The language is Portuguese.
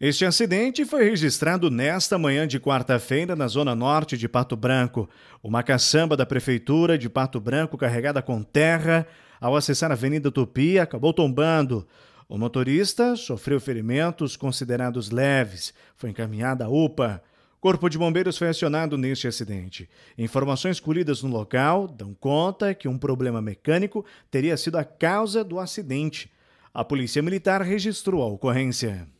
Este acidente foi registrado nesta manhã de quarta-feira na zona norte de Pato Branco. Uma caçamba da prefeitura de Pato Branco carregada com terra, ao acessar a Avenida Tupi, acabou tombando. O motorista sofreu ferimentos considerados leves, foi encaminhado à UPA. Corpo de Bombeiros foi acionado neste acidente. Informações colhidas no local dão conta que um problema mecânico teria sido a causa do acidente. A Polícia Militar registrou a ocorrência.